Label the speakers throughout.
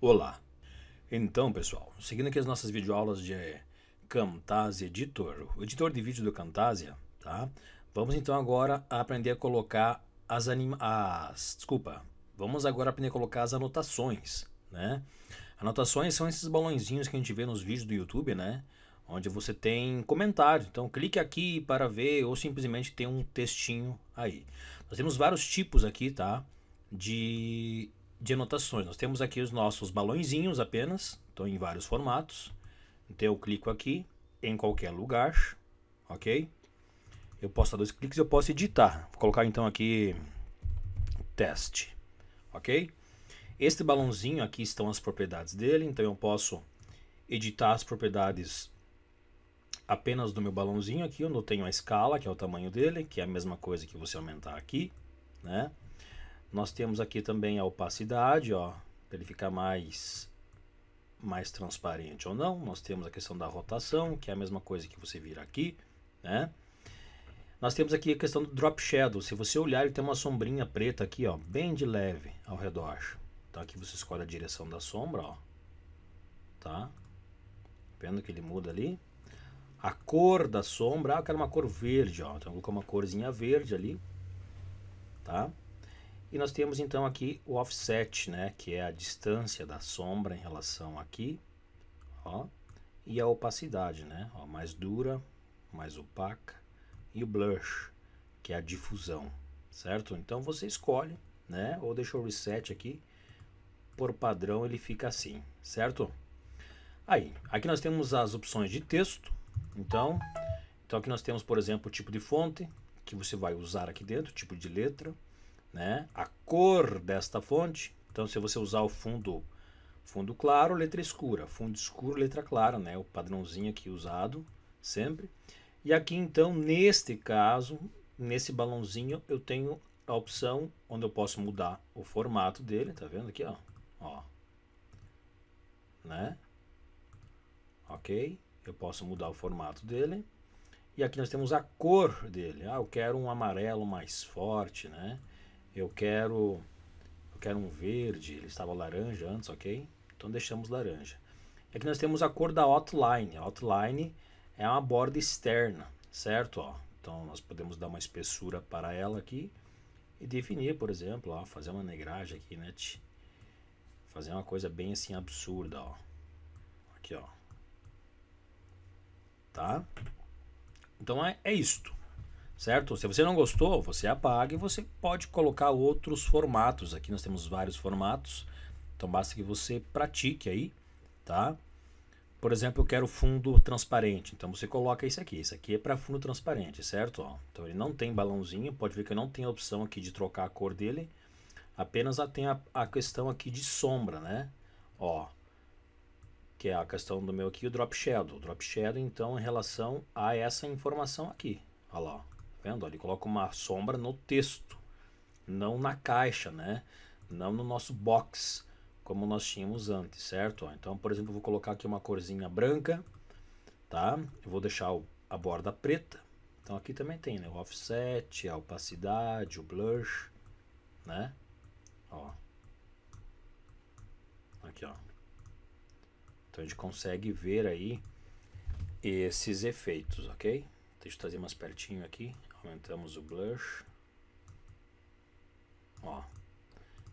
Speaker 1: Olá! Então, pessoal, seguindo aqui as nossas videoaulas de Camtasia Editor, o editor de vídeo do Camtasia, tá? Vamos então agora aprender a colocar as anima... as... desculpa, vamos agora aprender a colocar as anotações, né? Anotações são esses balãozinhos que a gente vê nos vídeos do YouTube, né? Onde você tem comentário, então clique aqui para ver ou simplesmente tem um textinho aí. Nós temos vários tipos aqui, tá? De de anotações. Nós temos aqui os nossos balãozinhos apenas, estão em vários formatos. Então eu clico aqui em qualquer lugar, ok? Eu posso dar dois cliques e eu posso editar. Vou colocar então aqui teste, ok? Este balãozinho aqui estão as propriedades dele, então eu posso editar as propriedades apenas do meu balãozinho aqui, onde eu tenho a escala, que é o tamanho dele, que é a mesma coisa que você aumentar aqui, né? Nós temos aqui também a opacidade, ó, para ele ficar mais mais transparente ou não. Nós temos a questão da rotação, que é a mesma coisa que você vira aqui, né? Nós temos aqui a questão do drop shadow. Se você olhar, ele tem uma sombrinha preta aqui, ó, bem de leve ao redor. Então aqui você escolhe a direção da sombra, ó. Tá? Vendo que ele muda ali. A cor da sombra, ah, eu quero uma cor verde, ó. Então eu vou colocar uma corzinha verde ali, tá? E nós temos então aqui o offset, né, que é a distância da sombra em relação aqui, ó, e a opacidade, né, ó, mais dura, mais opaca, e o blush, que é a difusão, certo? Então você escolhe, né, ou deixa o reset aqui, por padrão ele fica assim, certo? Aí, aqui nós temos as opções de texto, então, então aqui nós temos, por exemplo, o tipo de fonte, que você vai usar aqui dentro, tipo de letra, né? A cor desta fonte. Então, se você usar o fundo fundo claro, letra escura, fundo escuro, letra clara, né? O padrãozinho aqui usado sempre. E aqui então, neste caso, nesse balãozinho, eu tenho a opção onde eu posso mudar o formato dele, tá vendo aqui, ó? Ó. Né? OK? Eu posso mudar o formato dele. E aqui nós temos a cor dele. Ah, eu quero um amarelo mais forte, né? Eu quero, eu quero um verde, ele estava laranja antes, ok? Então deixamos laranja. Aqui é nós temos a cor da outline. A outline é uma borda externa, certo? Ó, então nós podemos dar uma espessura para ela aqui e definir, por exemplo, ó, fazer uma negragem aqui, né? Fazer uma coisa bem assim absurda, ó. Aqui, ó. Tá? Então é, é isto certo? Se você não gostou, você apaga e você pode colocar outros formatos. Aqui nós temos vários formatos, então basta que você pratique aí, tá? Por exemplo, eu quero fundo transparente, então você coloca isso aqui. Isso aqui é para fundo transparente, certo? Ó, então ele não tem balãozinho, pode ver que eu não tenho a opção aqui de trocar a cor dele, apenas tem a, a questão aqui de sombra, né? Ó, que é a questão do meu aqui, o drop shadow. O drop shadow, então, em relação a essa informação aqui. Olha lá, ó colocando, ele coloca uma sombra no texto, não na caixa, né? Não no nosso box, como nós tínhamos antes, certo? então, por exemplo, eu vou colocar aqui uma corzinha branca, tá? Eu vou deixar a borda preta. Então aqui também tem, né? O offset, a opacidade, o blush, né? Ó. Aqui, ó. Então a gente consegue ver aí esses efeitos, ok? Deixa eu trazer mais pertinho aqui aumentamos o blush. Ó.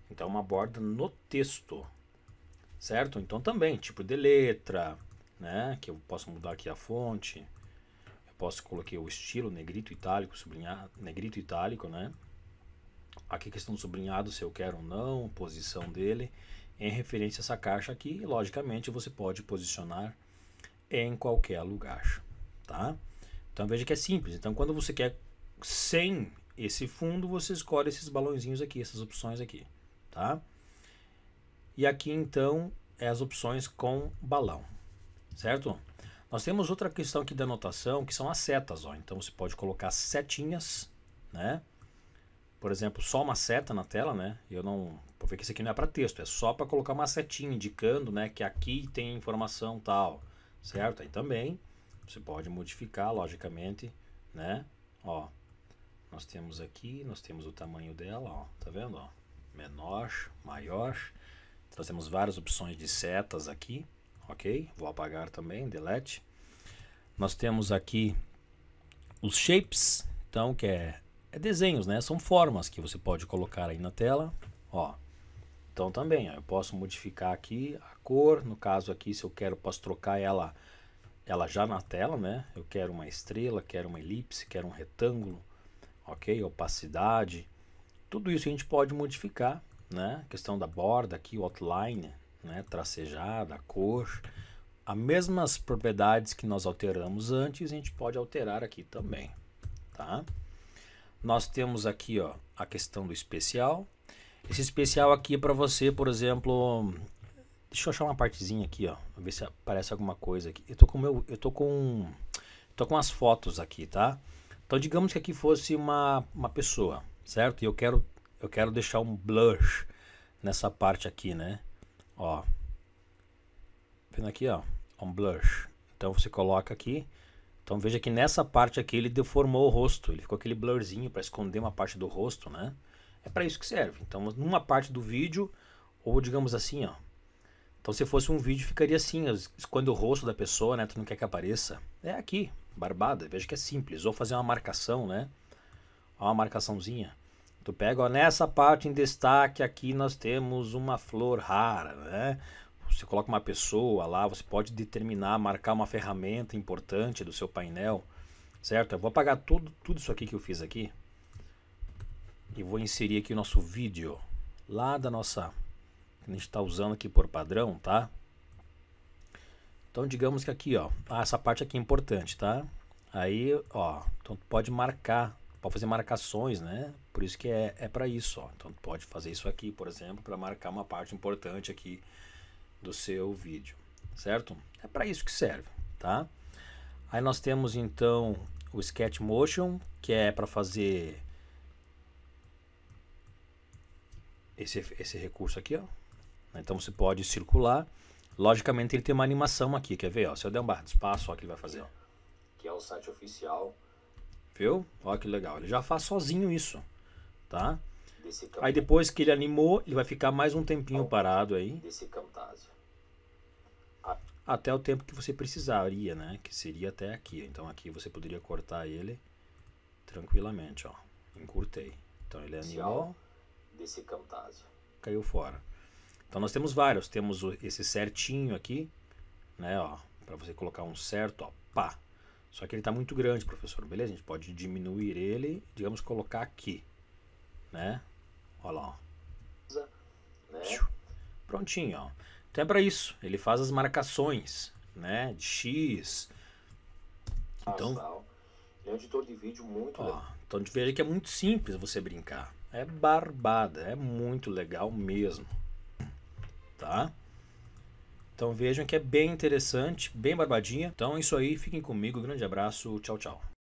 Speaker 1: Então uma borda no texto. Certo? Então também, tipo de letra, né? Que eu posso mudar aqui a fonte. Eu posso colocar o estilo negrito itálico, sublinhado, negrito itálico, né? Aqui questão do sublinhado, se eu quero ou não, posição dele. Em referência a essa caixa aqui, logicamente você pode posicionar em qualquer lugar, tá? Então veja que é simples. Então quando você quer sem esse fundo, você escolhe esses balãozinhos aqui, essas opções aqui, tá? E aqui então é as opções com balão, certo? Nós temos outra questão aqui da anotação, que são as setas, ó. Então você pode colocar setinhas, né? Por exemplo, só uma seta na tela, né? Eu não, vou ver que isso aqui não é para texto, é só para colocar uma setinha indicando, né, que aqui tem informação tal, certo? Aí também você pode modificar logicamente, né? Ó, nós temos aqui, nós temos o tamanho dela, ó, tá vendo? Ó, menor, maior. Nós temos várias opções de setas aqui, ok? Vou apagar também, delete. Nós temos aqui os shapes, então que é, é desenhos, né? São formas que você pode colocar aí na tela, ó. Então também, ó, eu posso modificar aqui a cor, no caso aqui se eu quero, posso trocar ela ela já na tela, né? Eu quero uma estrela, quero uma elipse, quero um retângulo, ok? Opacidade, tudo isso a gente pode modificar, né? A questão da borda aqui, o outline, né? Tracejada, a cor, as mesmas propriedades que nós alteramos antes, a gente pode alterar aqui também, tá? Nós temos aqui, ó, a questão do especial. Esse especial aqui é para você, por exemplo, deixa eu achar uma partezinha aqui, ó, ver se aparece alguma coisa aqui. Eu tô com meu, eu tô com tô com as fotos aqui, tá? Então, digamos que aqui fosse uma, uma pessoa, certo? E eu quero, eu quero deixar um blush nessa parte aqui, né? Ó. Vendo aqui, ó. Um blush. Então, você coloca aqui. Então, veja que nessa parte aqui ele deformou o rosto. Ele ficou aquele blurzinho para esconder uma parte do rosto, né? É para isso que serve. Então, numa parte do vídeo, ou digamos assim, ó. Então, se fosse um vídeo, ficaria assim, esconde o rosto da pessoa, né? Tu não quer que apareça. É aqui, barbada, veja que é simples. Ou fazer uma marcação, né? Uma marcaçãozinha. Tu pega, ó, nessa parte em destaque aqui nós temos uma flor rara, né? Você coloca uma pessoa lá, você pode determinar, marcar uma ferramenta importante do seu painel, certo? Eu vou apagar tudo, tudo isso aqui que eu fiz aqui e vou inserir aqui o nosso vídeo lá da nossa que a gente está usando aqui por padrão, tá? Então, digamos que aqui, ó, ah, essa parte aqui é importante, tá? Aí, ó, então tu pode marcar, pode fazer marcações, né? Por isso que é, é para isso, ó. Então, tu pode fazer isso aqui, por exemplo, para marcar uma parte importante aqui do seu vídeo, certo? É para isso que serve, tá? Aí nós temos então o Sketch Motion, que é para fazer esse, esse recurso aqui, ó. Então você pode circular Logicamente ele tem uma animação aqui, quer ver? Ó, se eu der um barra de espaço, olha o que ele vai fazer. Ó. Que é o site oficial. Viu? Olha que legal. Ele já faz sozinho isso, tá? Aí depois que ele animou, ele vai ficar mais um tempinho parado aí. Desse camtasia. Até o tempo que você precisaria, né? Que seria até aqui. Então aqui você poderia cortar ele tranquilamente, ó. Encurtei. Então ele animou. Desse camtasia. Caiu fora. Então nós temos vários, temos esse certinho aqui, né, ó, para você colocar um certo, ó, pá. Só que ele está muito grande, professor, beleza? A gente pode diminuir ele, digamos, colocar aqui, né? Olha lá, ó. Né? Prontinho, ó. Então é para isso, ele faz as marcações, né, de X. Então, é um editor de vídeo muito ó, Então veja que é muito simples você brincar. É barbada, é muito legal mesmo tá? Então vejam que é bem interessante, bem barbadinha. Então é isso aí, fiquem comigo, grande abraço, tchau, tchau.